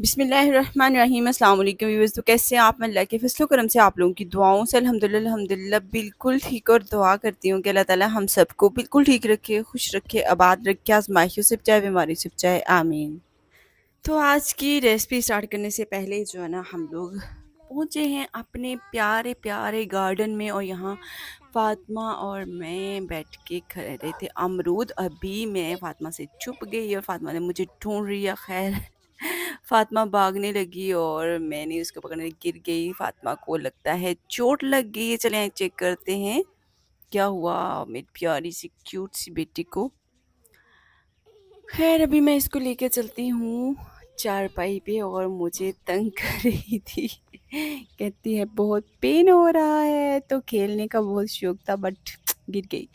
बिसमीम अल्लाम व्यूवर्स तो कैसे हैं आप मैं अल्लाह के फसलों करम से आप लोगों की दुआओं से अल्हम्दुलिल्लाह अल्हम्दुलिल्लाह बिल्कुल ठीक और दुआ करती हूँ कि अल्लाह ताला हम सबको बिल्कुल ठीक रखे खुश रखे आबाद रखे आजमाइशों से बचाए बीमारी से बचाए आमीन तो आज की रेसिपी स्टार्ट करने से पहले जो है ना हम लोग पहुँचे हैं अपने प्यारे प्यारे गार्डन में और यहाँ फातिमा और मैं बैठ के खड़े थे अमरूद अभी मैं फातिमा से छुप गई और फातिमा ने मुझे ढूंढ रही है खैर फातिमा भागने लगी और मैंने उसको पकड़ने गिर गई फातिमा को लगता है चोट लग गई है चले चेक करते हैं क्या हुआ मेरी प्यारी सी क्यूट सी बेटी को खैर अभी मैं इसको लेकर चलती हूँ चारपाई पे और मुझे तंग कर रही थी कहती है बहुत पेन हो रहा है तो खेलने का बहुत शौक था बट गिर गई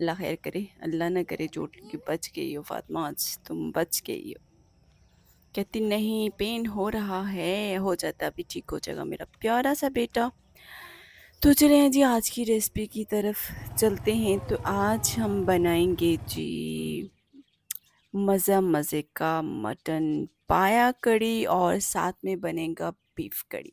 अल्लाह खैर करे अल्लाह ना करे चोट की बच गई हो फातमा आज तुम बच गई हो कहती नहीं पेन हो रहा है हो जाता अभी ठीक हो जाएगा मेरा प्यारा सा बेटा तो चले हैं जी आज की रेसिपी की तरफ चलते हैं तो आज हम बनाएंगे जी मज़ा मज़े का मटन पाया कड़ी और साथ में बनेगा बीफ कड़ी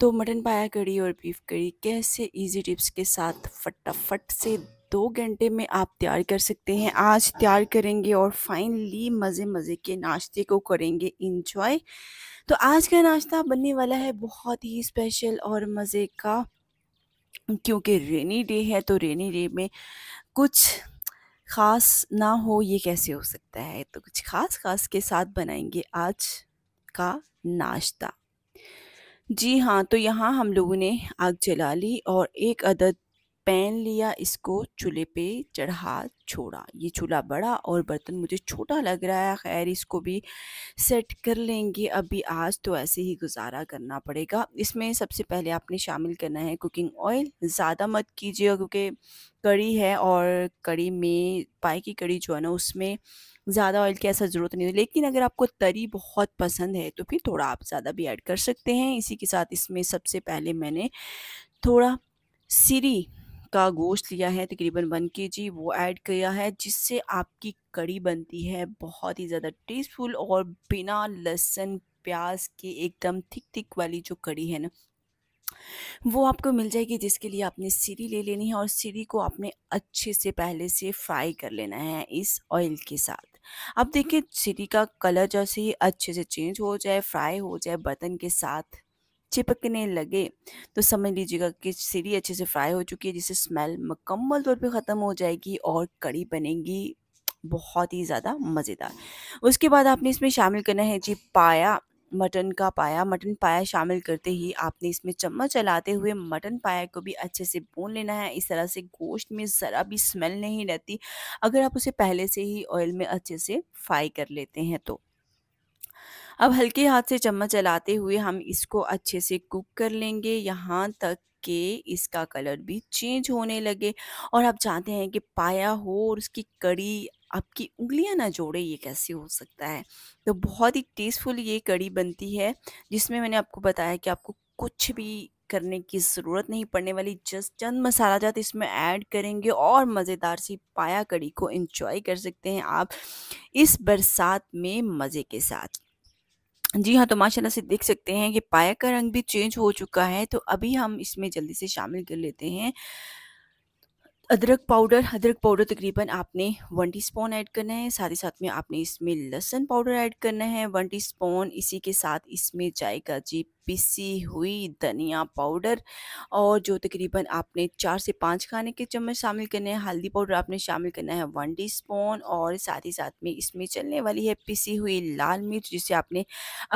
तो मटन पाया कड़ी और बीफ कड़ी कैसे इजी टिप्स के साथ फटाफट से दो घंटे में आप तैयार कर सकते हैं आज तैयार अच्छा। करेंगे और फाइनली मज़े मज़े के नाश्ते को करेंगे इंजॉय तो आज का नाश्ता बनने वाला है बहुत ही स्पेशल और मज़े का क्योंकि रेनी डे है तो रेनी डे में कुछ ख़ास ना हो ये कैसे हो सकता है तो कुछ ख़ास ख़ास के साथ बनाएंगे आज का नाश्ता जी हाँ तो यहाँ हम लोगों ने आग जला ली और एक अदद पैन लिया इसको चूल्हे पे चढ़ा छोड़ा ये चूल्हा बड़ा और बर्तन मुझे छोटा लग रहा है खैर इसको भी सेट कर लेंगे अभी आज तो ऐसे ही गुजारा करना पड़ेगा इसमें सबसे पहले आपने शामिल करना है कुकिंग ऑयल ज़्यादा मत कीजिएगा क्योंकि कड़ी है और कड़ी में पाए की कड़ी जो है ना उसमें ज़्यादा ऑयल की ऐसा ज़रूरत नहीं है लेकिन अगर आपको तरी बहुत पसंद है तो फिर थोड़ा आप ज़्यादा भी ऐड कर सकते हैं इसी के साथ इसमें सबसे पहले मैंने थोड़ा सीरी का गोश्त लिया है तकरीबन वन के जी वो ऐड किया है जिससे आपकी कड़ी बनती है बहुत ही ज़्यादा टेस्टफुल और बिना लहसुन प्याज के एकदम थिक थिक वाली जो कड़ी है ना वो आपको मिल जाएगी जिसके लिए आपने सीरी ले लेनी है और सीरी को आपने अच्छे से पहले से फ्राई कर लेना है इस ऑयल के साथ अब देखिए सीरी का कलर जैसे ही अच्छे से चेंज हो जाए फ्राई हो जाए बर्तन के साथ चिपकने लगे तो समझ लीजिएगा कि सीढ़ी अच्छे से फ्राई हो चुकी है जिससे स्मेल मुकम्मल तौर पे ख़त्म हो जाएगी और कड़ी बनेगी बहुत ही ज़्यादा मज़ेदार उसके बाद आपने इसमें शामिल करना है जी पाया मटन का पाया मटन पाया शामिल करते ही आपने इसमें चम्मच चलाते हुए मटन पाया को भी अच्छे से भून लेना है इस तरह से गोश्त में ज़रा भी स्मेल नहीं रहती अगर आप उसे पहले से ही ऑयल में अच्छे से फ्राई कर लेते हैं तो अब हल्के हाथ से चम्मच चलाते हुए हम इसको अच्छे से कुक कर लेंगे यहाँ तक के इसका कलर भी चेंज होने लगे और आप चाहते हैं कि पाया हो और उसकी कड़ी आपकी उंगलियां ना जोड़े ये कैसे हो सकता है तो बहुत ही टेस्टफुल ये कड़ी बनती है जिसमें मैंने आपको बताया कि आपको कुछ भी करने की ज़रूरत नहीं पड़ने वाली जस्ट चंद मसाला जात इसमें ऐड करेंगे और मज़ेदार सी पाया कड़ी को इंजॉय कर सकते हैं आप इस बरसात में मज़े के साथ जी हाँ तो माशाल्लाह से देख सकते हैं कि पाया का रंग भी चेंज हो चुका है तो अभी हम इसमें जल्दी से शामिल कर लेते हैं अदरक पाउडर अदरक पाउडर तकरीबन आपने वन टीस्पून ऐड करना है साथ ही साथ में आपने इसमें लहसन पाउडर ऐड करना है वन टीस्पून इसी के साथ इसमें जाएगा जी पिसी हुई धनिया पाउडर और जो तकरीबन आपने चार से पाँच खाने के चम्मच शामिल करने हैं हल्दी पाउडर आपने शामिल करना है वन टी स्पून और साथ ही साथ में इसमें चलने वाली है पिसी हुई लाल मिर्च जिसे आपने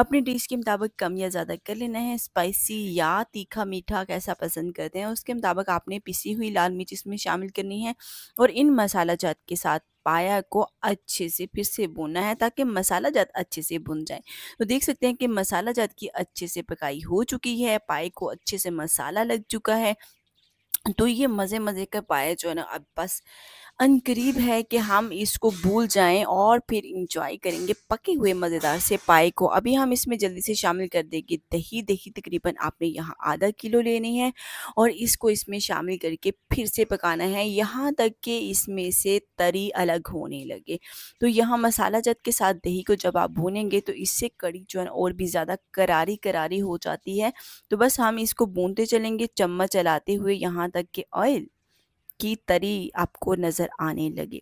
अपनी डिश के मुताबिक कम या ज़्यादा कर लेना है स्पाइसी या तीखा मीठा कैसा पसंद करते हैं उसके मुताबिक आपने पिसी हुई लाल मिर्च इसमें शामिल करनी है और इन मसाला जात के साथ पाया को अच्छे से फिर से बुनना है ताकि मसाला जात अच्छे से भुन जाए तो देख सकते हैं कि मसाला जात की अच्छे से पकाई हो चुकी है पाए को अच्छे से मसाला लग चुका है तो ये मज़े मज़े का पाया जो है ना अब बस अनकरीब है कि हम इसको भूल जाएं और फिर इंजॉय करेंगे पके हुए मज़ेदार से पाए को अभी हम इसमें जल्दी से शामिल कर देंगे दही दही तकरीबन आपने यहाँ आधा किलो लेनी है और इसको इसमें शामिल करके फिर से पकाना है यहाँ तक कि इसमें से तरी अलग होने लगे तो यहाँ मसाला जद के साथ दही को जब आप भूनेंगे तो इससे कड़ी जो है और भी ज़्यादा करारी करारी हो जाती है तो बस हम इसको भूनते चलेंगे चम्मच चलाते हुए यहाँ तक कि ऑयल की तरी आपको नज़र आने लगे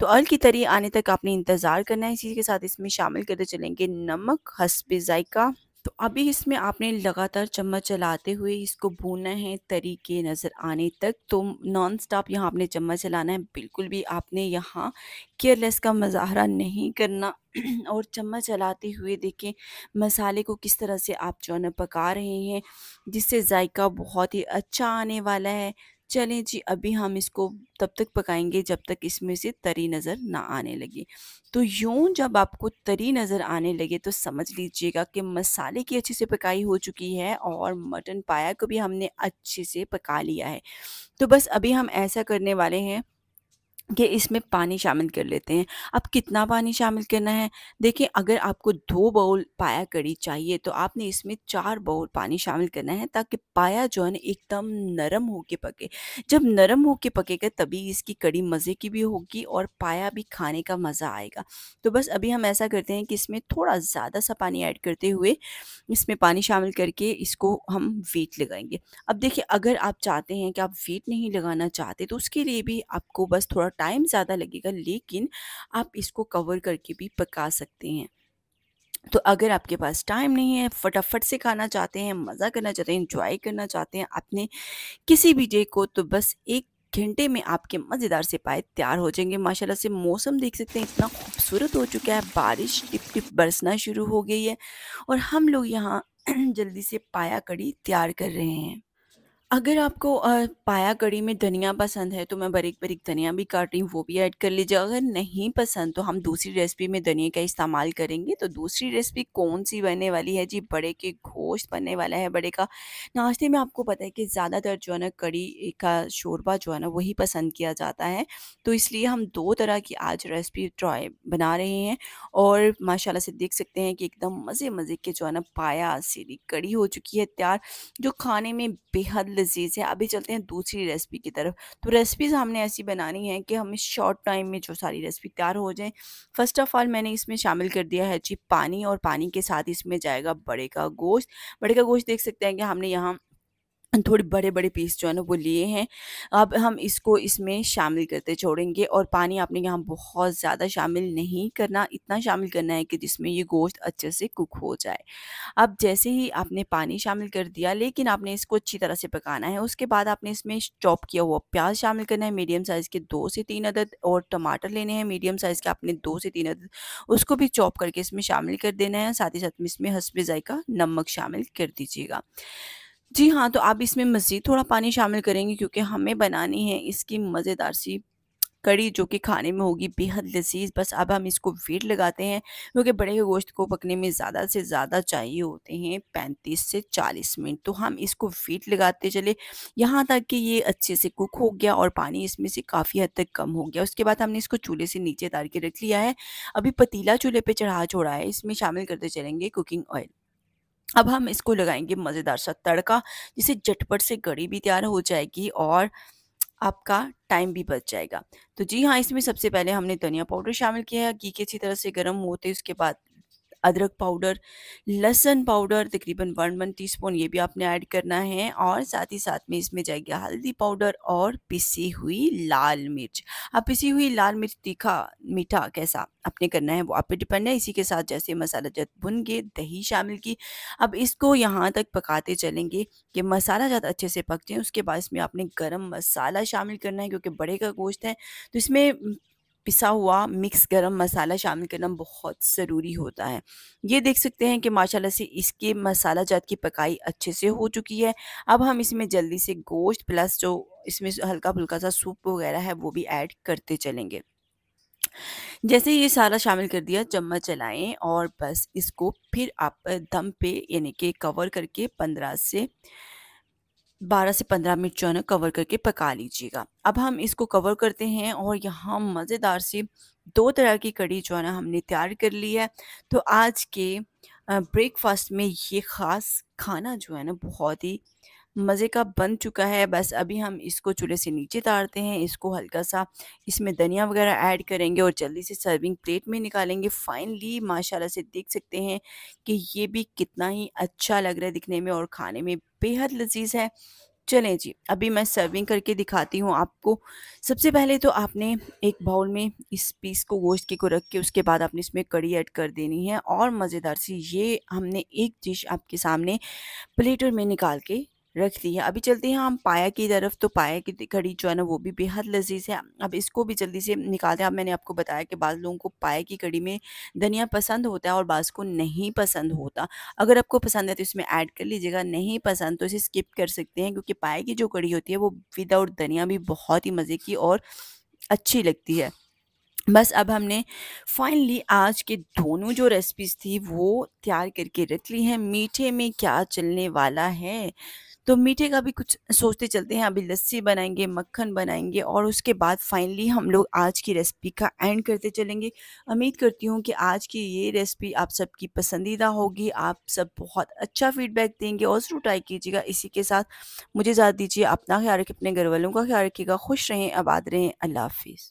तो अल की तरी आने तक आपने इंतज़ार करना है इसी के साथ इसमें शामिल करते चलेंगे नमक हसब जायका तो अभी इसमें आपने लगातार चम्मच चलाते हुए इसको भूनना है तरी के नज़र आने तक तो नॉन स्टॉप यहाँ आपने चम्मच चलाना है बिल्कुल भी आपने यहाँ केयरलेस का मजाहरा नहीं करना और चम्मच चलाते हुए देखें मसाले को किस तरह से आप जो है पका रहे हैं जिससे जायका बहुत ही अच्छा आने वाला है चलें जी अभी हम इसको तब तक पकाएंगे जब तक इसमें से तरी नज़र ना आने लगे तो यूं जब आपको तरी नज़र आने लगे तो समझ लीजिएगा कि मसाले की अच्छे से पकाई हो चुकी है और मटन पाया को भी हमने अच्छे से पका लिया है तो बस अभी हम ऐसा करने वाले हैं कि इसमें पानी शामिल कर लेते हैं अब कितना पानी शामिल करना है देखिए अगर आपको दो बाउल पाया कड़ी चाहिए तो आपने इसमें चार बाउल पानी शामिल करना है ताकि पाया जो है ना एकदम नरम होके पके जब नरम होके पकेगा तभी इसकी कड़ी मज़े की भी होगी और पाया भी खाने का मज़ा आएगा तो बस अभी हम ऐसा करते हैं कि इसमें थोड़ा ज़्यादा सा पानी ऐड करते हुए इसमें पानी शामिल करके इसको हम वेट लगाएंगे अब देखिए अगर आप चाहते हैं कि आप वेट नहीं लगाना चाहते तो उसके लिए भी आपको बस थोड़ा टाइम ज़्यादा लगेगा लेकिन आप इसको कवर करके भी पका सकते हैं तो अगर आपके पास टाइम नहीं है फटाफट से खाना चाहते हैं मज़ा करना चाहते हैं इंजॉय करना चाहते हैं अपने किसी भी डे को तो बस एक घंटे में आपके मज़ेदार से पाए तैयार हो जाएंगे माशाल्लाह से मौसम देख सकते हैं इतना खूबसूरत हो चुका है बारिश टिप टिप बरसना शुरू हो गई है और हम लोग यहाँ जल्दी से पाया कड़ी तैयार कर रहे हैं अगर आपको पाया कड़ी में धनिया पसंद है तो मैं बारीक-बारीक धनिया भी काट रही हूँ, वो भी ऐड कर लीजिए। अगर नहीं पसंद तो हम दूसरी रेसिपी में धनिया का इस्तेमाल करेंगे। तो दूसरी रेसिपी कौन-सी बनने वाली है जी बड़े के गोश्त बनने वाला है, बड़े का नाश्ते में आपको पता है कि ज़्यादातर जो है ना कड़ी का शोरबा जो है ना वही पसंद किया जाता है। तो इसलिए हम दो तरह की आज रेसिपी ट्राई बना रहे हैं और माशाला से देख सकते हैं कि एकदम मज़े-मज़े के जो है ना पाया सीधी कड़ी हो चुकी है तैयार जो खाने में बेहद लजीज है अभी चलते हैं दूसरी रेसिपी की तरफ तो रेसिपीज़ हमने ऐसी बनानी है कि हमें शॉर्ट टाइम में जो सारी रेसिपी तैयार हो जाए फर्स्ट ऑफ ऑल मैंने इसमें शामिल कर दिया है जी पानी और पानी के साथ इसमें जाएगा बड़े का गोश्त बड़े का गोश्त देख सकते हैं कि हमने यहाँ थोड़े बड़े बड़े पीस जो है ना वो लिए हैं अब हम इसको इसमें शामिल करते छोड़ेंगे और पानी आपने यहाँ बहुत ज़्यादा शामिल नहीं करना इतना शामिल करना है कि जिसमें ये गोश्त अच्छे से कुक हो जाए अब जैसे ही आपने पानी शामिल कर दिया लेकिन आपने इसको अच्छी तरह से पकाना है उसके बाद आपने इसमें चॉप किया हुआ प्याज शामिल करना है मीडियम साइज़ के दो से तीन अदद और टमाटर लेने हैं मीडियम साइज़ के आपने दो से तीन अदद उसको भी चॉप करके इसमें शामिल कर देना है साथ ही साथ में इसमें हंसबे जायका नमक शामिल कर दीजिएगा जी हाँ तो आप इसमें मज़ीद थोड़ा पानी शामिल करेंगे क्योंकि हमें बनानी है इसकी मज़ेदार सी कड़ी जो कि खाने में होगी बेहद लजीज बस अब हम इसको वेट लगाते हैं क्योंकि बड़े के गोश्त को पकने में ज़्यादा से ज़्यादा चाहिए होते हैं पैंतीस से चालीस मिनट तो हम इसको वेट लगाते चले यहाँ तक कि ये अच्छे से कुक हो गया और पानी इसमें से काफ़ी हद तक कम हो गया उसके बाद हमने इसको चूल्हे से नीचे उतार के रख लिया है अभी पतीला चूल्हे पर चढ़ा छोड़ा है इसमें शामिल करते चलेंगे कुकिंग ऑयल अब हम इसको लगाएंगे मज़ेदार सा तड़का जिसे झटपट से गड़ी भी तैयार हो जाएगी और आपका टाइम भी बच जाएगा तो जी हाँ इसमें सबसे पहले हमने धनिया पाउडर शामिल किया है घी के अच्छी तरह से गर्म होते उसके बाद अदरक पाउडर लहसन पाउडर तकरीबन वन वन टीस्पून ये भी आपने ऐड करना है और साथ ही साथ में इसमें जाएगी हल्दी पाउडर और पिसी हुई लाल मिर्च अब पिसी हुई लाल मिर्च तीखा मीठा कैसा आपने करना है वो आप पे डिपेंड है इसी के साथ जैसे मसाला जब भुन गए दही शामिल की अब इसको यहाँ तक पकाते चलेंगे कि मसाला ज्यादा अच्छे से पक जाए उसके बाद इसमें आपने गर्म मसाला शामिल करना है क्योंकि बड़े का गोश्त है तो इसमें पिसा हुआ मिक्स गरम मसाला शामिल करना बहुत ज़रूरी होता है ये देख सकते हैं कि माशाल्लाह से इसके मसाला जात की पकाई अच्छे से हो चुकी है अब हम इसमें जल्दी से गोश्त प्लस जो इसमें हल्का फुल्का सा सूप वगैरह है वो भी ऐड करते चलेंगे जैसे ये सारा शामिल कर दिया चम्मच चलाएं और बस इसको फिर आप दम पे यानी कि कवर करके पंद्रह से 12 से 15 मिनट जो है ना कवर करके पका लीजिएगा अब हम इसको कवर करते हैं और यहाँ मज़ेदार सी दो तरह की कड़ी जो है ना हमने तैयार कर ली है तो आज के ब्रेकफास्ट में ये ख़ास खाना जो है ना बहुत ही मज़े का बन चुका है बस अभी हम इसको चूल्हे से नीचे तारते हैं इसको हल्का सा इसमें धनिया वगैरह ऐड करेंगे और जल्दी से सर्विंग प्लेट में निकालेंगे फाइनली माशाल्लाह से देख सकते हैं कि ये भी कितना ही अच्छा लग रहा है दिखने में और खाने में बेहद लजीज है चलें जी अभी मैं सर्विंग करके दिखाती हूँ आपको सबसे पहले तो आपने एक बाउल में इस पीस को गोश्त के को रख के उसके बाद आपने इसमें कड़ी ऐड कर देनी है और मज़ेदार सी ये हमने एक डिश आपके सामने प्लेटर में निकाल के रख दी है अभी चलते हैं हम पाया की तरफ तो पाया की कड़ी जो है ना वो भी बेहद लजीज है अब इसको भी जल्दी से निकालते हैं अब मैंने आपको बताया कि बाद लोगों को पाया की कड़ी में धनिया पसंद होता है और बाज़ को नहीं पसंद होता अगर आपको पसंद है तो इसमें ऐड कर लीजिएगा नहीं पसंद तो इसे स्किप कर सकते हैं क्योंकि पाया की जो कड़ी होती है वो विदाउट धनिया भी बहुत ही मज़े की और अच्छी लगती है बस अब हमने फाइनली आज के दोनों जो रेसिपीज़ थी वो तैयार करके रख ली हैं मीठे में क्या चलने वाला है तो मीठे का भी कुछ सोचते चलते हैं अभी लस्सी बनाएंगे मक्खन बनाएंगे और उसके बाद फाइनली हम लोग आज की रेसिपी का एंड करते चलेंगे उम्मीद करती हूँ कि आज की ये रेसिपी आप सबकी पसंदीदा होगी आप सब बहुत अच्छा फीडबैक देंगे और ज़रूर ट्राई कीजिएगा इसी के साथ मुझे ज़्यादा दीजिए अपना ख्याल रखिए अपने घर वालों का ख्याल रखिएगा खुश रहें आबाद रहें अल्लाह हाफिज़